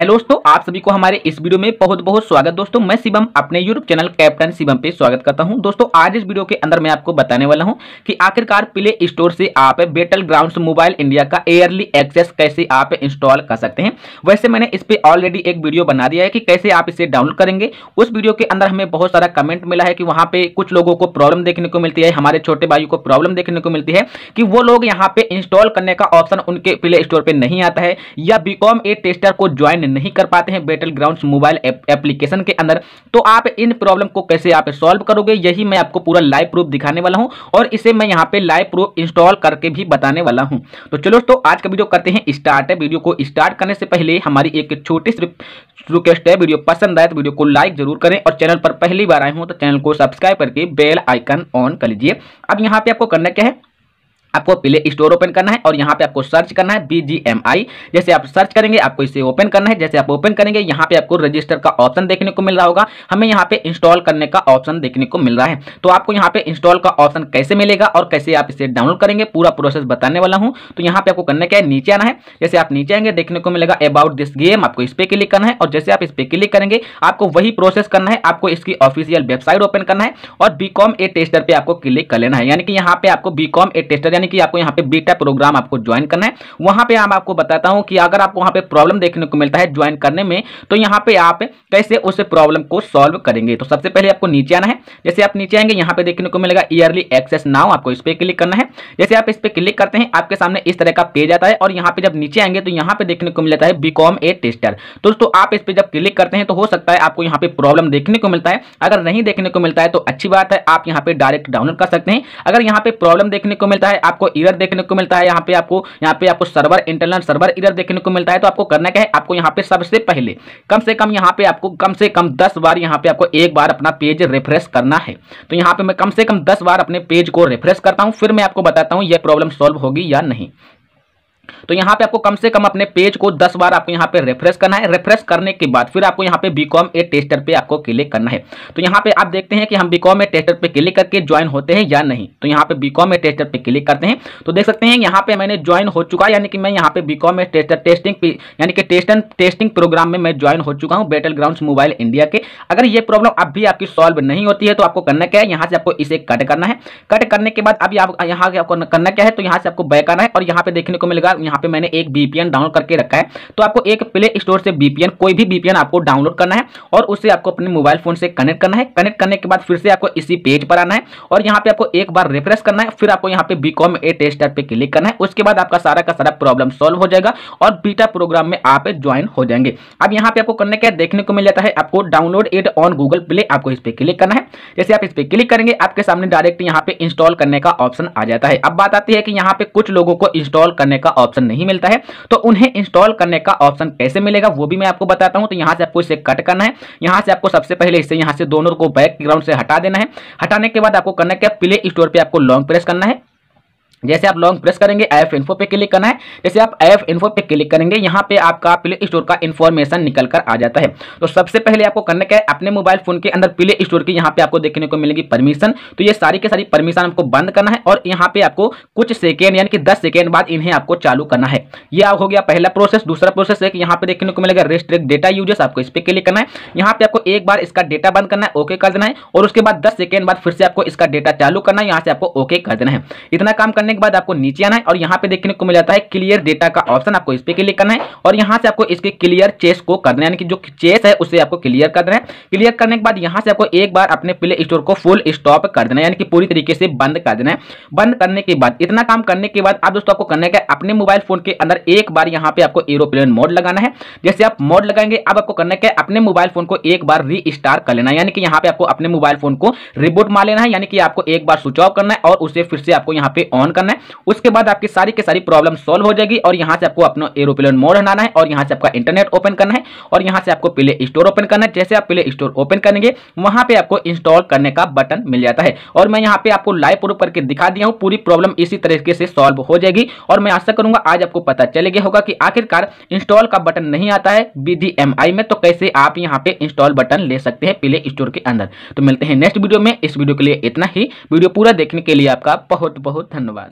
hello दोस्तों आप सभी को हमारे इस वीडियो में बहुत बहुत स्वागत दोस्तों मैं शिवम अपने यूट्यूब चैनल कैप्टन शिवम पे स्वागत करता हूं दोस्तों आज इस वीडियो के अंदर मैं आपको बताने वाला हूं कि आखिरकार प्ले स्टोर से आप बेटल ग्राउंड मोबाइल इंडिया का एयरली एक्सेस कैसे आप इंस्टॉल कर सकते हैं वैसे मैंने इस पर ऑलरेडी एक वीडियो बना दिया है कि कैसे आप इसे डाउनलोड करेंगे उस वीडियो के अंदर हमें बहुत सारा कमेंट मिला है कि वहाँ पे कुछ लोगों को प्रॉब्लम देखने को मिलती है हमारे छोटे भाई को प्रॉब्लम देखने को मिलती है कि वो लोग यहाँ पे इंस्टॉल करने का ऑप्शन उनके प्ले स्टोर पर नहीं आता है या बी ए टेस्टर को ज्वाइन नहीं कर पाते हैं बैटल ग्राउंड मोबाइल एप्लीकेशन के अंदर तो आप इन प्रॉब्लम को कैसे आप सॉल्व करोगे यही मैं आपको पूरा लाइव प्रूफ दिखाने वाला हूँ और इसे मैं यहाँ पे लाइव प्रूफ इंस्टॉल करके भी बताने वाला हूँ तो चलो तो आज का वीडियो करते हैं स्टार्ट है वीडियो को स्टार्ट करने से पहले हमारी एक छोटी सी रिक्वेस्ट है वीडियो पसंद आए तो वीडियो को लाइक जरूर करें और चैनल पर पहली बार आए हूँ तो चैनल को सब्सक्राइब करके बेल आइकन ऑन कर लीजिए अब यहाँ पे आपको करना क्या है आपको प्ले स्टोर ओपन करना है और यहाँ पे आपको सर्च करना है बी जी एम आई जैसे आप सर्च करेंगे आपको इसे ओपन करना है जैसे आप ओपन करेंगे यहाँ पे आपको रजिस्टर का ऑप्शन देखने को मिल रहा होगा हमें यहाँ पे इंस्टॉल करने का ऑप्शन देखने को मिल रहा है तो आपको यहाँ पे इंस्टॉल का ऑप्शन कैसे मिलेगा और कैसे आप इसे डाउनलोड करेंगे पूरा प्रोसेस बताने वाला हूँ तो यहाँ पे आपको करना क्या है नीचे आना है जैसे आप नीचे आएंगे देखने को मिलेगा अबाउट दिस गेम आपको इस पर क्लिक करना है और जैसे आप इस पर क्लिक करेंगे आपको वही प्रोसेस करना है आपको इसकी ऑफिशियल वेबसाइट ओपन करना है और बी ए टेस्टर पर आपको क्लिक कर लेना है यानी कि यहाँ पे आपको बी ए टेस्टर यानी कि आपको यहाँ पे बीटा प्रोग्राम आपको ज्वाइन करना है वहां पे आप आपको बताता हूँ कि अगर आपको वहां पे प्रॉब्लम देखने को मिलता है ज्वाइन करने में तो यहाँ पे आप कैसे उस प्रॉब्लम को सॉल्व करेंगे तो सबसे पहले आपको नीचे आना है जैसे आप नीचे आएंगे यहाँ पे देखने को मिलेगा ईयरली एक्सेस नाउ आपको इस पर क्लिक करना है जैसे आप इस पर क्लिक करते हैं आपके सामने इस तरह का पेज आता है और यहाँ पे जब नीचे आएंगे तो यहाँ पे देखने को मिलता है बीकॉम ए टेस्टर दोस्तों आप इस पर जब क्लिक करते हैं तो हो सकता है आपको यहाँ पे प्रॉब्लम देखने को मिलता है अगर नहीं देखने को मिलता है तो अच्छी बात है आप यहाँ पे डायरेक्ट डाउनलोड कर सकते हैं अगर यहाँ पे प्रॉब्लम देखने को मिलता है आपको इरर देखने को मिलता है यहाँ पे आपको यहाँ पे आपको सर्वर इंटरनल सर्वर इरर देखने को मिलता है तो आपको करना क्या है आपको यहाँ पे सबसे पहले कम से कम यहाँ पे आपको कम से कम दस बार यहाँ पे आपको एक बार अपना पेज रिफ्रेश करना है तो यहाँ पे मैं कम से कम दस बार अपने पेज को रिफ्रेश करता हूँ फिर मैं आपको बताता हूँ यह प्रॉब्लम सॉल्व होगी या नहीं तो यहाँ पे आपको कम से कम अपने पेज को दस बार आपको यहाँ पे रेफरेंस करना है रेफरेंस करने के बाद फिर आपको यहाँ पे बीकॉम ए टेस्टर पे आपको क्लिक करना है तो यहाँ पे आप देखते हैं कि हम बीकॉम ए टेस्टर पे क्लिक करके ज्वाइन होते हैं या नहीं तो यहाँ पे बीकॉम ए टेस्टर पे क्लिक करते हैं तो देख सकते हैं यहाँ पे मैंने ज्वाइन हो चुका यानी कि मैं यहाँ पे बीकॉम ए टेस्टर टेस्टिंग यानी कि टेस्ट टेस्टिंग प्रोग्राम में मैं ज्वाइन हो चुका हूँ बैटल ग्राउंड मोबाइल इंडिया के अगर ये प्रॉब्लम अब भी आपकी सॉल्व नहीं होती है तो आपको करना क्या है यहाँ से आपको इसे कट करना है कट करने के बाद अभी आप यहाँ आपको करना क्या है तो यहाँ से आपको बैक आना है और यहाँ पे देखने को मिलेगा मतलब यहाँ पे मैंने एक बीपीएन डाउनलोड करके रखा है तो आपको एक प्ले स्टोर से बीपीएन कोई भी बीपीएन आपको डाउनलोड करना है और उसे आपको अपने मोबाइल फोन से कनेक्ट करना है कनेक्ट करने के बाद फिर से आपको इसी पेज पर आना है और यहाँ पे आपको एक बार रिफ्रेश करना है फिर आपको यहाँ पे बीकॉम ए टेस्ट पे क्लिक करना है उसके बाद आपका सारा का सारा प्रॉब्लम सॉल्व हो जाएगा और बीटा प्रोग्राम में आप ज्वाइन हो जाएंगे अब यहाँ पे आपको करने क्या देखने को मिल जाता है आपको download it on Google Play आपको इस पर क्लिक करना है जैसे आप इस पर क्लिक करेंगे आपके सामने डायरेक्ट यहाँ पे इंस्टॉल करने का ऑप्शन आ जाता है अब बात आती है कि यहाँ पे कुछ लोगों को इंस्टॉल करने का ऑप्शन नहीं मिलता है तो उन्हें इंस्टॉल करने का ऑप्शन कैसे मिलेगा वो भी मैं आपको बताता हूं तो यहाँ से आपको इसे कट करना है यहाँ से आपको सबसे पहले इसे यहां से दोनों को बैकग्राउंड से हटा देना है हटाने के बाद आपको करना क्या प्ले स्टोर पर आपको लॉन्ग प्रेस करना है जैसे आप लॉन्ग प्रेस करेंगे एफ इन्फो पे क्लिक करना है जैसे आप एफ इन्फो पे क्लिक करेंगे यहाँ पे आपका प्ले स्टोर का इन्फॉर्मेशन निकल कर आ जाता है तो सबसे पहले आपको करने का है अपने मोबाइल फोन के अंदर प्ले स्टोर की यहाँ पे आपको देखने को मिलेगी परमिशन तो ये सारी के सारी परमिशन आपको बंद करना है और यहाँ पे आपको कुछ सेकेंड यानी कि दस सेकेंड बाद इन्हें आपको चालू करना है ये हो गया पहला प्रोसेस दूसरा प्रोसेस है कि यहाँ पे देखने को मिलेगा रेस्ट्रिक्ट डेटा यूजर्स आपको इस पर क्लिक करना है यहाँ पे आपको एक बार इसका डेटा बंद करना है ओके कर देना है और उसके बाद दस सेकेंड बाद फिर से आपको इसका डेटा चालू करना है यहाँ से आपको ओके कर देना है इतना काम करना करने के बाद आपको नीचे आना है और यहाँ पे देखने को मिल जाता है क्लियर डेटा का ऑप्शन आपको इस पर क्लिक करना है और यहाँ से आपको इसके क्लियर चेस को करना है यानी कि जो चेस है उसे आपको क्लियर करना है क्लियर करने के बाद यहाँ से आपको एक बार अपने प्ले स्टोर को फुल स्टॉप कर देना है यानी कि पूरी तरीके से बंद कर देना है बंद करने के बाद इतना काम करने के बाद आप दोस्तों आपको करने का अपने मोबाइल फोन के अंदर एक बार यहाँ पे आपको एरोप्लेन मोड लगाना है जैसे आप मोड लगाएंगे अब आपको करने का अपने मोबाइल फोन को एक बार री कर लेना यानी कि यहाँ पे आपको अपने मोबाइल फोन को रिबोट मार लेना है यानी कि आपको एक बार स्विच ऑफ करना है और उसे फिर से आपको यहाँ पे ऑन करना है उसके बाद आपकी सारी की सारी प्रॉब्लम सॉल्व हो जाएगी और यहाँ से आपको अपना एरोप्लेन मोड हटाना है और यहाँ से आपका इंटरनेट ओपन करना है और यहाँ से आपको प्ले स्टोर ओपन करना है जैसे आप प्ले स्टोर ओपन करेंगे वहाँ पर आपको इंस्टॉल करने का बटन मिल जाता है और मैं यहाँ पर आपको लाइव प्रूफ करके दिखा दिया हूँ पूरी प्रॉब्लम इसी तरीके से सॉल्व हो जाएगी और मैं आशा करूंगा आज आपको पता चले गया होगा कि आखिरकार इंस्टॉल का बटन नहीं आता है बीडीएमआई में तो कैसे आप यहाँ पे इंस्टॉल बटन ले सकते हैं प्ले स्टोर के अंदर तो मिलते हैं नेक्स्ट वीडियो में इस वीडियो के लिए इतना ही वीडियो पूरा देखने के लिए आपका बहुत बहुत धन्यवाद